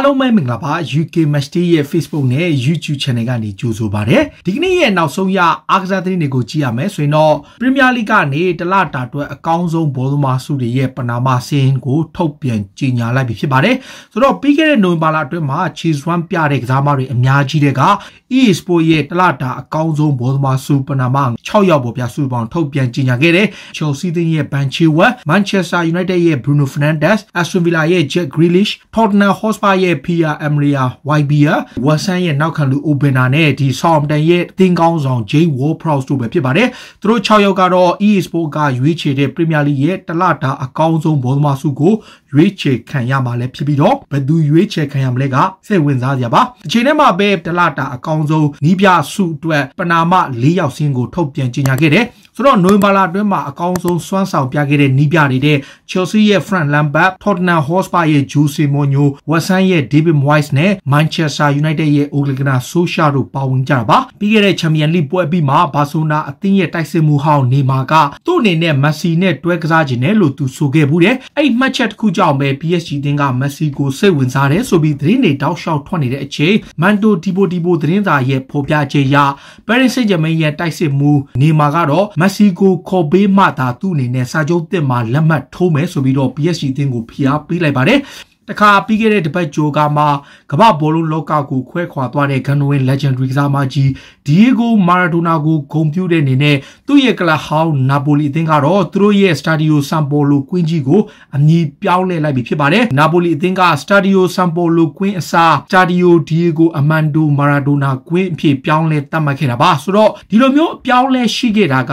အားလုံးပဲမင်္ဂလာပါ UK Match Day ရဲ့ Facebook နဲ့ YouTube Channel ကနေကြိုဆိုပါရစေဒီကနေ့ရဲ့နောက်ဆုံးရအားကစားသတင်းတွေကိုကြည့်ရမယ်ဆိုရင်တော့ Premier League ကနေတလတာအတွက်အကောင်းဆုံးဘောလုံးမာစုတွေရဲ့ပနာမစင်းကိုထုတ်ပြန်ကြေညာလိုက်ပြီဖြစ်ပါတယ်ဆိုတော့ပြီးခဲ့တဲ့နိုဝင်ဘာလအတွင်းမှာ Chase One ပြတဲ့ကစားသမားတွေအများကြီးတဲ့က EA Sports ရဲ့တလတာအကောင်းဆုံးဘောလုံးမာစုပနာမ6ရောက်ပေါ်ပြစုပေါင်းထုတ်ပြန်ကြေညာခဲ့တယ် Chelsea သင်းရဲ့ Banchilwell Manchester United ရဲ့ Bruno Fernandes Aston Villa ရဲ့ Jack Grealish Tottenham Hotspur ရဲ့ရဲ့ Pia Emria Wybia Watson ရဲ့နောက်ခံလူ Obener နဲ့ဒီ Southampton ရဲ့တင်းကောင်းဆောင် Jay Ward-Prowse တို့ပဲဖြစ်ပါတယ်။သူတို့6ယောက်ကတော့ EA Sports ကရွေးချယ်တဲ့ Premier League ရဲ့တလတာအကောင်းဆုံးဘောလုံးစုကိုရွေးချယ်ခံရမှာလည်းဖြစ်ပြီးတော့ဘယ်သူရွေးချယ်ခံရမလဲကစိတ်ဝင်စားစရာပါ။အချိန်ထဲမှာပဲတလတာအကောင်းဆုံးနီးပြစုအတွက်ပနာမ၄ယောက်စင်းကိုထုတ်ပြန်ကြေညာခဲ့တယ်။ဆိုတော့နိုဝင်ဘာလအတွင်းမှာအကောင်းဆုံးစွမ်းဆောင်ပြခဲ့တဲ့နီးပြတွေတဲ့ Chelsea ရဲ့ Frank Lampard, Tottenham Hotspur ရဲ့ Jose Mourinho, West Ham ရဲ့ David Moyes နဲ့ Manchester United ရဲ့ Ole Gunnar Solskjaer တို့ပါဝင်ကြတာပါပြီးခဲ့တဲ့ Champions League ပွဲပြီးမှာ Barcelona အသင်းရဲ့တိုက်စစ်မှုဟောင်းနေမှာကသူ့အနေနဲ့ Messi နဲ့တွဲကစားခြင်းနဲ့လို့သူဆိုခဲ့ဘူးတယ်အဲ့မှတ်ချက်တစ်ခုကြောင့်ပဲ PSG အသင်းက Messi ကိုစိတ်ဝင်စားတယ်ဆိုပြီးသတင်းတွေတောက်လျှောက်ထွက်နေတဲ့အချိန် Mando Dibo Dibo သတင်းစာရဲ့ဖော်ပြချက်အရ Paris Saint-Germain ရဲ့တိုက်စစ်မှုနေမှာကတော့မက်ဆီကိုခေါ်ပေးမှသာသူ့အနေနဲ့စာချုပ်သစ်မှာလက်မှတ်ထိုးမယ်ဆိုပြီးတော့ PSG အသင်းကိုဖိအားပေးလိုက်ပါတယ်။တခါပြီးခဲ့တဲ့တပတ်ကြိုကမှကမ္ဘာဘောလုံးလောကကိုခွဲခွာသွားတဲ့ဂန်ဝင် legendary ကစားမကြီးဒီယိုဂိုမာရာဒိုနာကိုဂုဏ်ပြုတဲ့အနေနဲ့သူ့ရဲ့ကလပ်ဟောင်းနာပိုလီအသင်းကတော့သူတို့ရဲ့ Stadio San Paolo ကွင်းကြီးကိုအမည်ပြောင်းလဲလိုက်ပြီဖြစ်ပါတယ်။နာပိုလီအသင်းက Stadio San Paolo ကွင်းအစား Stadio Diego Armando Maradona ကွင်းအဖြစ်ပြောင်းလဲသတ်မှတ်ခဲ့တာပါ။ဆိုတော့ဒီလိုမျိုးပြောင်းလဲရှိခဲ့တာက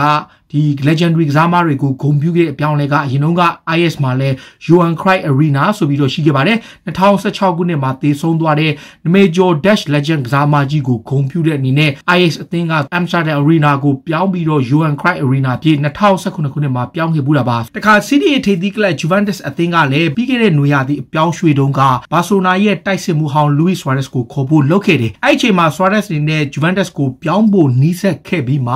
ဒီ legendary ကစားမတွေကိုဂုဏ်ပြုခဲ့တဲ့အပြောင်းအလဲကအရင်တုန်းက IS မှာလဲ Johan Cruyff Arena ဆိုပြီးတော့ရှိခဲ့ပါတယ်2016ခုနှစ်မှာသေဆုံးသွားတဲ့နမေကျော် Dash Legend ကစားမကြီးကိုဂုဏ်ပြုတဲ့အနေနဲ့ IS အသင်းက Amsterdam Arena ကိုပြောင်းပြီးတော့ Johan Cruyff Arena ဖြစ်2019ခုနှစ်မှာပြောင်းခဲ့ပူတာပါတခါ City ထိပ်သီးကလပ် Juventus အသင်းကလည်းပြီးခဲ့တဲ့နွေရာသီအပြောင်းရွှေ့တုန်းက Barcelona ရဲ့တိုက်စစ်မှုဟောင်း Luis Suarez ကိုခေါ်ဖို့လုပ်ခဲ့တယ်အဲ့ဒီအချိန်မှာ Suarez အနေနဲ့ Juventus ကိုပြောင်းဖို့နှီးစက်ခဲ့ပြီးမှ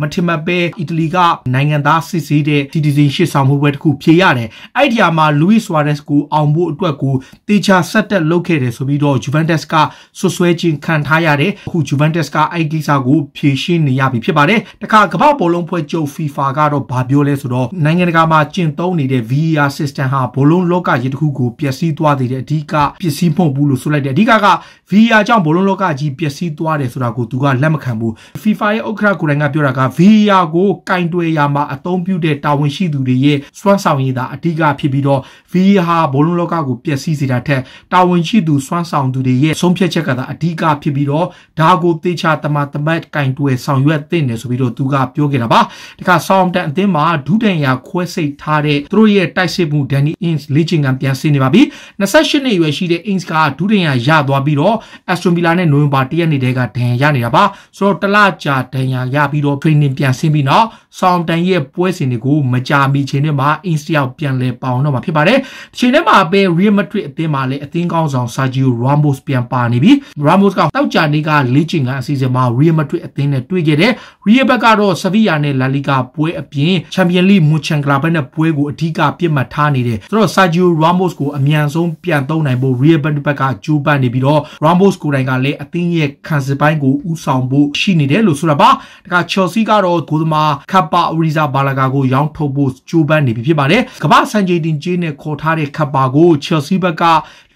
မထင်မှတ်ပဲ Italy ကနိုင်ငံသားစစ်ဆေးတဲ့ citizen ရှစ်ဆောင်မှုပွဲတစ်ခုဖြေရတယ်အဲ့ဒီဟာမှာ Luis Suarez ကိုအောင်ဖို့အတွက်ကိုတေချာဆက်တက်လုပ်ခဲ့တယ်ဆိုပြီးတော့ Juventus ကဆွဆွဲခြင်းခံထားရတယ်အခု Juventus ကအဲ့ဒီကိစ္စကိုဖြေရှင်းနေရပြီဖြစ်ပါတယ်တခါကမ္ဘာဘောလုံးဖွဲ့ချုပ် FIFA ကတော့ဗာပြောလဲဆိုတော့နိုင်ငံတကာမှာကျင့်သုံးနေတဲ့ VAR system ဟာဘောလုံးလောကရေတစ်ခုကိုပျက်စီးသွားစေတဲ့အဓိကပစ္စည်းမဟုတ်ဘူးလို့ဆိုလိုက်တယ်အဓိကက VAR ကြောင့်ဘောလုံးလောကကြီးပျက်စီးသွားတယ်ဆိုတာကိုသူကလက်မခံဘူး FIFA ရဲ့ဥက္ကဋ္ဌကိုယ်တိုင်ကပြောတာက VAR ကိုကင်တွယ်ရာမှာအသုံးပြုတဲ့တာဝန်ရှိသူတွေရဲ့စွမ်းဆောင်ရည်သာအဓိကဖြစ်ပြီးတော့ VAR ဟာဘောလုံးလောကကိုပျက်စီးစေတာထက် တာဝန်ရှိသူစွမ်းဆောင်သူတွေရဲ့ဆုံးဖြတ်ချက်ကသာအဓိကဖြစ်ပြီးတော့ဒါကိုသေချာတမတမတ်ကင်တွယ်ဆောင်ရွက်သင့်တယ်ဆိုပြီးတော့သူကပြောခဲ့တာပါဒီကဆောင်းတန်အသင်းမှာဒုဒန်ယာခွဲစိတ်ထားတဲ့သူတို့ရဲ့တိုက်စစ်မှု Danny Ings လေ့ကျင့်ခန်းပြန်ဆင်းနေပါပြီ28နှစ်အရွယ်ရှိတဲ့ Ings ကဒုဒန်ယာရသွားပြီးတော့ Aston Villa နဲ့ November 1ရက်နေ့တည်းကဒဏ်ရနေတာပါဆိုတော့တလကြာဒဏ်ရာရပြီးတော့ training ပြန်ဆင်းပြီးတော့ဆောင်တန်ရဲ့ပွဲစဉ်တွေကိုမကြာမီချိန်ထဲမှာအင်စတီယောက်ပြန်လည်ပေါအောင်တော့မှာဖြစ်ပါတယ်။ဒီချိန်ထဲမှာပဲ Real Madrid အသင်းမှာလည်းအသင်းကောင်းဆောင် Sergio Ramos ပြန်ပါနေပြီ။ Ramos ကတောက်ကြနေကလေ့ကျင့်ခန်းအစီအစဉ်မှာ Real Madrid အသင်းနဲ့တွေ့ခဲ့တဲ့ Real ဘက်ကတော့ Sevilla နဲ့ La Liga ပွဲအပြင် Champions League Mönchengladbach နဲ့ပွဲကိုအဓိကပြစ်မှတ်ထားနေတယ်။ဆိုတော့ Sergio Ramos ကိုအမြန်ဆုံးပြန်သုံးနိုင်ဖို့ Real Madrid ဘက်ကကြိုးပမ်းနေပြီးတော့ Ramos ကိုယ်တိုင်ကလည်းအသင်းရဲ့ခံစစ်ပိုင်းကိုဦးဆောင်ဖို့ရှိနေတယ်လို့ဆိုတာပါ။ဒါက Chelsea ကတော့ဂိုးသမားပအရီဇာဘာလာဂါကိုရောင်းထုတ်ဖို့ကြိုးပမ်းနေပြီဖြစ်ပါတယ်။ကမ္ဘာစံချိန်တင်ကြေးနဲ့ခေါ်ထားတဲ့ခပ်ပါကို Chelsea ဘက်က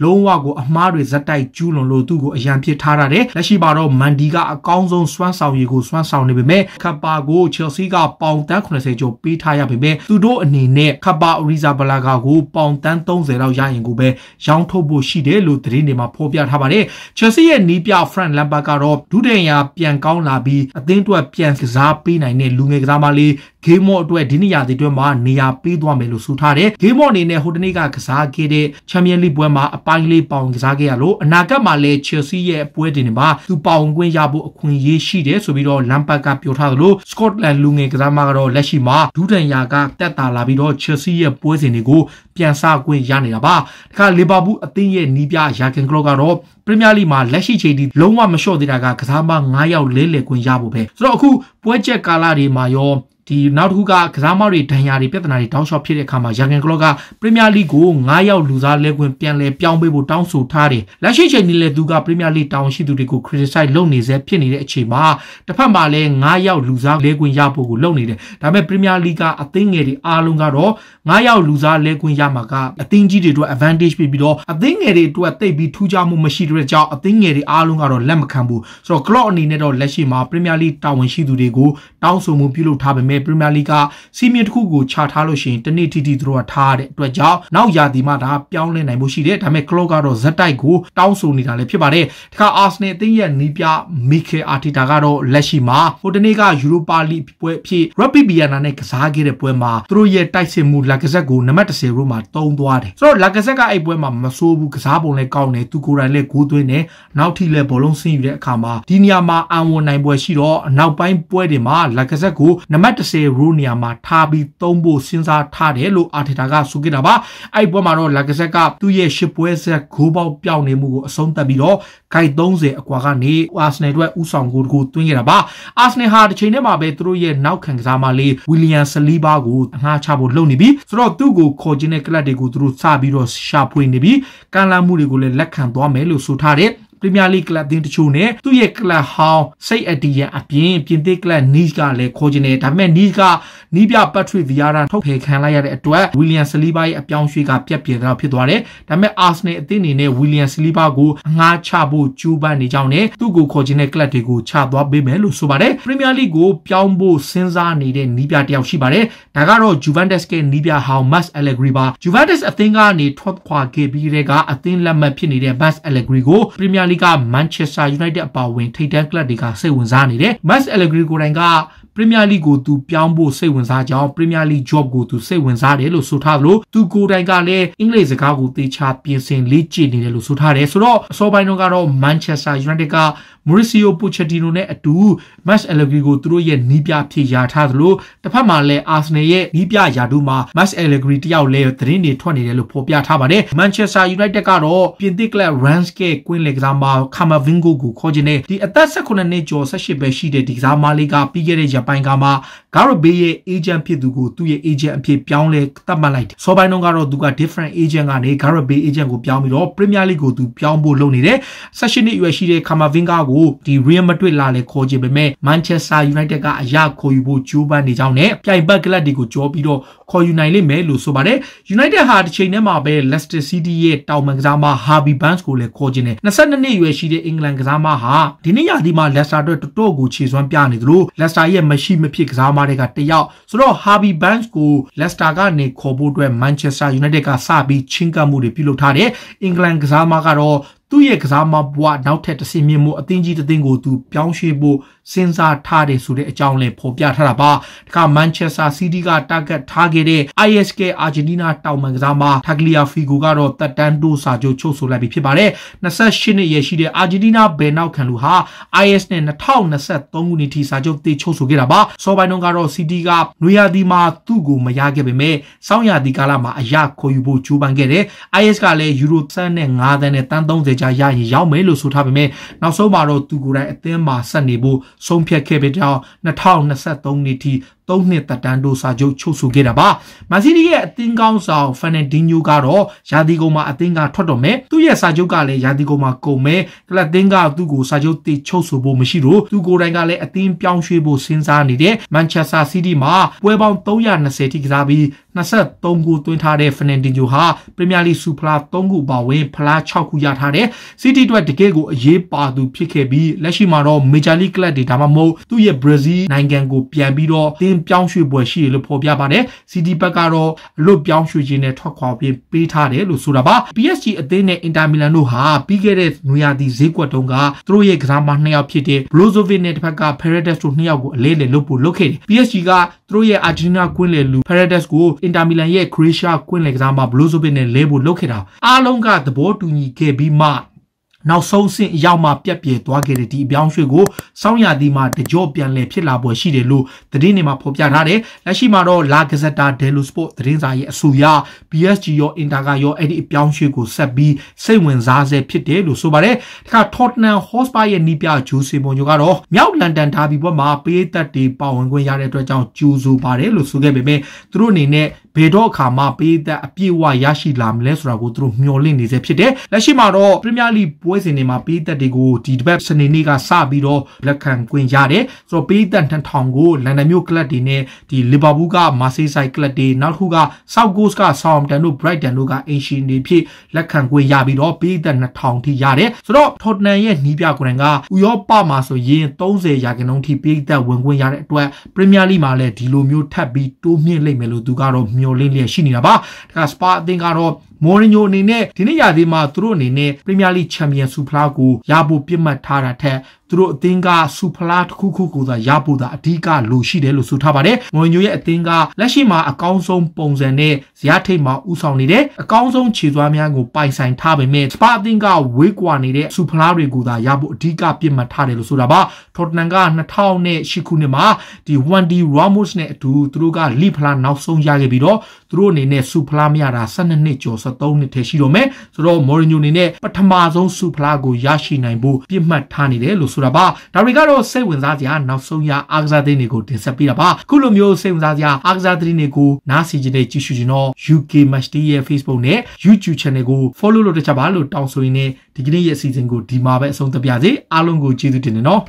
လုံးဝကိုအမားတွေဇက်တိုက်ကျူးလွန်လို့သူ့ကိုအရန်ဖြစ်ထားရတယ်။လက်ရှိမှာတော့မန်ဒီကအကောင်းဆုံးစွမ်းဆောင်ရည်ကိုစွမ်းဆောင်နေပေမဲ့ခပ်ပါကို Chelsea ကပေါင်တန်း80ကျော်ပေးထားရပေမဲ့သူတို့အနေနဲ့ခပ်ပါအရီဇာဘာလာဂါကိုပေါင်တန်း30လောက်ရရင်ကိုပဲရောင်းထုတ်ဖို့ရှိတယ်လို့သတင်းတွေမှာဖော်ပြထားပါတယ်။ Chelsea ရဲ့နီးပြ Frank Lampard ကတော့ဒုတိယပြန်ကောင်းလာပြီးအသင်းအတွက်ပြန်ကစားပေးနိုင်တဲ့လူငယ်ကစားမ Australii ဂေးမော့အတွက်ဒီနေ့ရာသီတွင်းမှာနေရာပေးသွားမယ်လို့ဆိုထားတယ်ဂေးမော့အနေနဲ့ဟိုတနေ့ကကစားခဲ့တဲ့ချန်ပီယံလိပွဲမှာအပိုင်းလေးပေါင်ကစားခဲ့ရလို့အနာဂတ်မှာလည်း Chelsea ရဲ့ပွဲတင်တွေမှာသူပေါင်ခွင့်ရဖို့အခွင့်အရေးရှိတယ်ဆိုပြီးတော့ Lampard ကပြောထားသလို Scotland လူငယ်ကစားမကတော့လက်ရှိမှာဒူးဒန်ယာကတက်တာလာပြီးတော့ Chelsea ရဲ့ပွဲစဉ်တွေကိုပြန်ဆခွင့်ရနေတာပါဒါက Liverpool အသင်းရဲ့နီးပြရာကန်ကလော့ကတော့ပရီးမီးယားလိမှာလက်ရှိချိန်ထိလုံးဝမလျှော့သေးတာကကစားမ9ယောက်လဲလှယ်ခွင့်ရဖို့ပဲဆိုတော့အခုပွဲချက်ကာလတွေမှာရောဒီနောက်တစ်ခုကကစားမတွေဒဏ်ရာတွေပြဿနာတွေတောင်းလျှောက်ဖြစ်တဲ့အခါမှာရာဂန်ကလော့ကပရီးမီးယားလိကို9ရောက်လူစားလဲခွင့်ပြန်လဲပြောင်းပေးဖို့တောင်းဆိုထားတယ်။လက်ရှိချိန်ဒီလေသူကပရီးမီးယားလိတောင်းရှိသူတွေကို criticize လုပ်နေဆဲဖြစ်နေတဲ့အချိန်မှာတစ်ဖက်မှာလည်း9ရောက်လူစားလဲခွင့်ရဖို့ကိုလုပ်နေတယ်။ဒါပေမဲ့ပရီးမီးယားလိကအသင်းငယ်တွေအားလုံးကတော့9ရောက်လူစားလဲခွင့်ရမှာကအသင်းကြီးတွေအတွက် advantage ပြပြီးတော့အသင်းငယ်တွေအတွက်တိတ်ပြီးထူးခြားမှုမရှိတဲ့ကြောင့်အသင်းငယ်တွေအားလုံးကတော့လက်မခံဘူး။ဆိုတော့ Klopp အနေနဲ့တော့လက်ရှိမှာပရီးမီးယားလိတာဝန်ရှိသူတွေကိုတောင်းဆိုမှုပြုလုပ်ထားပေမဲ့ပရီးမီးယားလိကစီမင်းတစ်ခုကိုချထားလို့ရှိရင်တနေ့တီတီသူတို့ကထားတဲ့အတွက်ကြောင့်နောက်ရာသီမှာဒါပြောင်းလဲနိုင်မှုရှိတယ်ဒါပေမဲ့ကလော့ကတော့ဇက်တိုက်ကိုတောင်းဆိုနေတာလည်းဖြစ်ပါတယ်တခါအာဆင်နယ်အသင်းရဲ့နီးပြမီကယ်အာတီတာကတော့လက်ရှိမှာဟိုတနေ့ကယူရိုပါလိပွဲဖြစ်ရပ်ပီဘီယာနာနဲ့ကစားခဲ့တဲ့ပွဲမှာသူတို့ရဲ့တိုက်စစ်မှုလက်ကဆက်ကိုနံပါတ်10ရိုးမှာတုံးသွားတယ်ဆိုတော့လက်ကဆက်ကအဲ့ပွဲမှာမဆိုးဘူးကစားပုံလည်းကောင်းတယ်သူကိုယ်တိုင်လည်းဂိုးသွင်းတယ်နောက်ထိလည်းဘောလုံးဆင်းယူတဲ့အခါမှာဒီနေရာမှာအံဝန်နိုင်ပွဲရှိတော့နောက်ပိုင်းပွဲတွေမှာလက်ကဆက်ကိုနံပါတ်130 rule နေရာမှာထားပြီးသုံးဖို့စဉ်းစားထားတယ်လို့အာထီတာကဆိုခဲ့တာပါအဲ့ပွဲမှာတော့လာကဆက်ကသူ့ရဲ့ရှစ်ပွဲဆက်ဂိုးပေါက်ပြောင်းနေမှုကိုအဆုံးသတ်ပြီးတော့ guide 30အကွာကနေအာဆနယ်အတွက်ဥဆောင်ဂိုးတစ်ခုသွင်းခဲ့တာပါအာဆနယ်ဟာတစ်ချိန်တည်းမှာပဲသူတို့ရဲ့နောက်ခံကစားမလေးဝီလီယမ်ဆလီဘာကိုအငှားချဖို့လုပ်နေပြီဆိုတော့သူ့ကိုခေါ်ခြင်းတဲ့ကလပ်တွေကိုသူတို့စပြီးတော့ရှာဖွေနေပြီကမ်းလှမ်းမှုတွေကိုလည်းလက်ခံသွားမယ်လို့ဆိုထားတယ်ပရီးမီးယားလိဂ်ကလပ်တင်းတချို့နဲ့သူ့ရဲ့ကလပ်ဟောင်းစိတ်အတီးရန်အပြင်ပြင်သစ်ကလပ်နီးကလည်းခေါ်ခြင်းနဲ့ဒါပေမဲ့နီးကနီးပြပတ်ထရစ်ဗီယာရာထုတ်ဖယ်ခံလိုက်ရတဲ့အတွက်ဝီလျံဆလီဘာရဲ့အပြောင်းရွှေ့ကပြက်ပြယ်တော့ဖြစ်သွားတယ်ဒါပေမဲ့အာဆနယ်အသင်းအနေနဲ့ဝီလျံဆလီဘာကိုအငှားချဖို့ကြိုးပမ်းနေကြောင်းနဲ့သူ့ကိုခေါ်ခြင်းတဲ့ကလပ်တွေကိုချသွားပေးမယ်လို့ဆိုပါတယ်ပရီးမီးယားလိဂ်ကိုပြောင်းဖို့စဉ်းစားနေတဲ့နီးပြတယောက်ရှိပါတယ်ဒါကတော့ဂျူဗန်တက်စ်ရဲ့နီးပြဟောင်းမတ်အလက်ဂရီပါဂျူဗန်တက်စ်အသင်းကနေထွက်ခွာခဲ့ပြီးတဲ့ကအသင်းလက်မှတ်ဖြစ်နေတဲ့မတ်အလက်ဂရီကိုပရီးမီးယားလီကမန်ချက်စတာယူနိုက်တက်အပါအဝင်ထိပ်တန်းကလပ်တွေကစိတ်ဝင်စားနေတယ်။မတ်အလက်ဂရီကိုတိုင်ကပရီးမီးယားလိကိုသူပြောင်းဖို့စိတ်ဝင်စားကြောင်းပရီးမီးယားလိ job ကိုသူစိတ်ဝင်စားတယ်လို့ဆိုထားသလိုသူကိုယ်တိုင်ကလည်းအင်္ဂလိပ်စကားကိုသေချာပြင်ဆင်လေ့ကျင့်နေတယ်လို့ဆိုထားတယ်ဆိုတော့အစောပိုင်းတုန်းကတော့ Manchester United က Mauricio Pochettino နဲ့အတူ Max Allegri ကိုသူတို့ရဲ့နီးပြဖြစ်ရာထားသလိုတစ်ဖက်မှာလည်း Arsenal ရဲ့နီးပြရာထူးမှာ Max Allegri တယောက်လည်းသတင်းတွေထွက်နေတယ်လို့ဖော်ပြထားပါတယ်။ Manchester United ကတော့ပြင်သစ်ကလပ် Rennes ကကွင်းလယ်ကစားမှာ Camavingo ကိုခေါ်ခြင်းနဲ့ဒီအသက်18နှစ်ကျော်18ပဲရှိတဲ့ဒီကစားမလေးကပြီးခဲ့တဲ့ရပိုင်းကမှ Gareth Bale ရဲ့ agent ဖြစ်သူကိုသူ့ရဲ့ agent အဖြစ်ပြောင်းလဲသတ်မှတ်လိုက်တယ်။စောပိုင်းတုန်းကတော့သူက different agent ကနေ Gareth Bale agent ကိုပြောင်းပြီးတော့ Premier League ကိုသူပြောင်းဖို့လုပ်နေတယ်။18နှစ်အရွယ်ရှိတဲ့ Camavinga ကိုကိုဒီ Real Madrid လာလဲခေါ်ချင်ပေမဲ့ Manchester United ကအရာခေါ်ယူဖို့ကြိုးပမ်းနေကြောင်းနဲ့ပြိုင်ဘက်ကလပ်တွေကိုကြောပြီးတော့ခေါ်ယူနိုင်လိမ့်မယ်လို့ဆိုပါတယ် United ဟာတစ်ချိန်တည်းမှာပဲ Leicester City ရဲ့တောင်ပံကစားမ Harvey Barnes ကိုလည်းခေါ်ချင်တယ်22နှစ်အရွယ်ရှိတဲ့အင်္ဂလန်ကစားမဟာဒီနေ့ရာသီမှာ Leicester အတွက်တော်တော်ကိုခြေစွမ်းပြနေသလို Leicester ရဲ့မရှိမဖြစ်ကစားမတွေကတယောက်ဆိုတော့ Harvey Barnes ကို Leicester ကနေခေါ်ဖို့အတွက် Manchester United ကစပြီးချင်းကပ်မှုတွေပြုလုပ်ထားတယ်အင်္ဂလန်ကစားမကတော့သူ့ရဲ့ကစားမဘွားနောက်ထပ်တစ်ဆင့်မြင့်မှုအသင်းကြီးတစ်သင်းကိုသူပြောင်းရွှေ့ဖို့စဉ်းစားထားတယ်ဆိုတဲ့အကြောင်းလည်းဖော်ပြထားတာပါ။ဒါကမန်ချက်စတာစီးတီးကတာဂက်ထားခဲ့တဲ့ ISK အာဂျင်တီးနားတောင်ပံကစားမှာထာဂလီယာဖီဂိုကတော့တက်တန်းတိုးစာချုပ်ချုပ်ဆိုလိုက်ပြီဖြစ်ပါတယ်။28နှစ်ရရှိတဲ့အာဂျင်တီးနားဘယ်နောက်ခံလူဟာ IS နဲ့2023ခုနှစ်ထိစာချုပ်တည်ချုပ်ဆိုခဲ့တာပါ။စောပိုင်းတုန်းကတော့စီးတီးကနွေရာသီမှာသူ့ကိုမရခဲ့ပေမဲ့စောင်းရာသီကာလမှာအရာခေါ်ယူဖို့ကြိုးပမ်းခဲ့တယ်။ IS ကလည်းယူရိုသန်းနဲ့9သန်းနဲ့တန်း30ကြာရရင်ရောက်မယ်လို့ဆိုထားပေမဲ့နောက်ဆုံးမှာတော့သူကိုယ်တိုင်အသင်းမှာဆက်နေဖို့ဆုံးဖြတ်ခဲ့ပေကြောင်း2023နှစ်ထိ၃နှစ်သက်တမ်းဒိုစာချုပ်ချုပ်ဆိုခဲ့တာပါမာစီးရီးရဲ့အသင်းကောင်းဆောင်ဖန်နန်ဒီညိုကတော့ယာတီကုံမှာအသင်းကထွက်တော်မယ်သူ့ရဲ့စာချုပ်ကလည်းယာတီကုံမှာကုန်မယ်ကလပ်သင်းကသူ့ကိုစာချုပ်တိချုပ်ဆိုဖို့မရှိတော့သူကိုယ်တိုင်ကလည်းအသင်းပြောင်းရွှေ့ဖို့စဉ်းစားနေတဲ့မန်ချက်စတာစီးတီးမှာပွဲပေါင်း320ထိကစားပြီး23ခုသွင်းထားတဲ့ဖနန်ဒီညိုဟာပရီးမီးယားလိစူဖလား3ခုပါဝင်ဖလား6ခုရထားတဲ့စီးတီးအတွက်တကယ့်ကိုအရေးပါသူဖြစ်ခဲ့ပြီးလက်ရှိမှာတော့မေဂျာလိကလပ်တွေဒါမှမဟုတ်သူ့ရဲ့ဘရာဇီးနိုင်ငံကိုပြန်ပြီးတော့တင်းပြောင်းရွှေ့ပွဲရှိတယ်လို့ဖော်ပြပါတယ်။ CD ဘက်ကတော့အလွတ်ပြောင်းရွှေ့ခြင်းနဲ့ထွက်ခွာပြင်ပေးထားတယ်လို့ဆိုတာပါ PSG အသင်းနဲ့ Inter Milan တို့ဟာပြီးခဲ့တဲ့နွေရာသီဈေးကွက်တုန်းကသူတို့ရဲ့ကစားမနှစ်ယောက်ဖြစ်တဲ့ Brozovic နဲ့တစ်ဖက်က Paredes တို့နှစ်ယောက်ကိုအလဲလဲလုပ်ဖို့လုပ်ခဲ့တယ်။ PSG ကသူတို့ရဲ့ Argentina ကွင်းလေလူ Paredes ကို Inter Milan ရဲ့ Croatia ကွင်းလေကစားမ Brozovic နဲ့လဲဖို့လုပ်ခဲ့တာအားလုံးကသဘောတူညီခဲ့ပြီးမှနောက်ဆုံးဆင့်ရောက်မှပြက်ပြဲသွားခဲ့တဲ့ဒီအပြောင်းရွှေ့ကိုစောင်းရသီမှာတကြောပြန်လည်ဖြစ်လာပေါ်ရှိတယ်လို့သတင်းတွေမှာဖော်ပြထားတယ်လက်ရှိမှာတော့လာဂဇက်တာဒဲလိုစပို့သတင်းစာရဲ့အဆိုအရ PSG ရောအင်တာကရောအဲ့ဒီအပြောင်းရွှေ့ကိုဆက်ပြီးစိတ်ဝင်စားဆဲဖြစ်တယ်လို့ဆိုပါတယ်တခါ Tottenham Hotspur ရဲ့နီးပြဂျိုးစီမွန်ဂျိုကတော့မြောက်လန်ဒန်ဒါဘီဘက်မှာပေးသက်တွေပါဝင်ခွင့်ရတဲ့အတွက်ကြောင့်ကြိုးဆိုပါတယ်လို့ဆိုခဲ့ပေမဲ့သူတို့အနေနဲ့ဘယ်တော့အခါမှပေးသက်အပြည့်အဝရရှိလာမလဲဆိုတာကိုသူတို့မျှော်လင့်နေဆဲဖြစ်တယ်လက်ရှိမှာတော့ Premier League ပွဲစဉ်တွေမှာပေးသက်တွေကိုဒီတစ်ပတ်စနေနေ့ကစပြီးတော့လက်ခံခွင့်ရတယ်ဆိုတော့ပေးတန်2000ကိုလန်ဒန်မြို့ကလပ်တွေနဲ့ဒီလီဗာပူးကမာဆေးဆိုင်ကလပ်တွေနောက်တစ်ခုက South Coast က Southampton တို့ Brighton တို့ကအင်ရှင်တွေဖြစ်လက်ခံခွင့်ရပြီးတော့ပေးတန်2000ထိရတယ်ဆိုတော့ Tottenham ရဲ့နီးပြကွန်ကဥရောပမှာဆိုရင်30ရာခိုင်နှုန်းထိပေးတန်ဝင်ခွင့်ရတဲ့အတွက် Premier League မှာလည်းဒီလိုမျိုးထပ်ပြီးတိုးမြင့်လိမ့်မယ်လို့သူကတော့မျှော်လင့်လျက်ရှိနေတာပါဒါက Spa အသင်းကတော့မော်ရီညိုအနေနဲ့ဒီနေ့ရာသီမှာသူတို့အနေနဲ့ပရီးမီးယားလိချန်ပီယံဆုဖလားကိုရဖို့ပြစ်မှတ်ထားတာထက်သူတို့အသင်းကဆူဖလားတစ်ခုခုကိုသာရဖို့သာအဓိကလိုရှိတယ်လို့ဆိုထားပါတယ်။မော်ညိုရဲ့အသင်းကလက်ရှိမှာအကောင်းဆုံးပုံစံနဲ့ဇယားထိပ်မှာဦးဆောင်နေတယ်။အကောင်းဆုံးခြေစွမ်းများကိုပိုင်ဆိုင်ထားပေမဲ့စပါအသင်းကဝေးကွာနေတဲ့ဆူဖလားတွေကိုသာရဖို့အဓိကပြစ်မှတ်ထားတယ်လို့ဆိုတာပါ။ထော်တနန်က2008ခုနှစ်မှာဒီ 1D Ramos နဲ့အတူသူတို့ကလီဖလားနောက်ဆုံးရခဲ့ပြီးတော့သူတို့အနေနဲ့ဆူဖလားမရတာ12နှစ်ကျော်ဆက်33နှစ်ထဲရှိတော့မယ်ဆိုတော့မော်ရီညိုအနေနဲ့ပထမဆုံးဆူဖလားကိုရရှိနိုင်ဖို့ပြစ်မှတ်ထားနေတယ်လို့ဆိုတာပါဒါတွေကတော့စိတ်ဝင်စားစရာနောက်ဆုံးရအားကစားသတင်းတွေကိုတင်ဆက်ပေးတာပါခုလိုမျိုးစိတ်ဝင်စားစရာအားကစားသတင်းတွေကိုနားဆင်ကြတဲ့ကြည့်ရှုကြတော့ UK Match Day ရဲ့ Facebook နဲ့ YouTube Channel ကို follow လုပ်တတ်ကြပါလို့တောင်းဆိုရင်းနဲ့ဒီကနေ့ရဲ့အစီအစဉ်ကိုဒီမှာပဲအဆုံးသတ်ပါစေအားလုံးကိုကျေးဇူးတင်နေနော်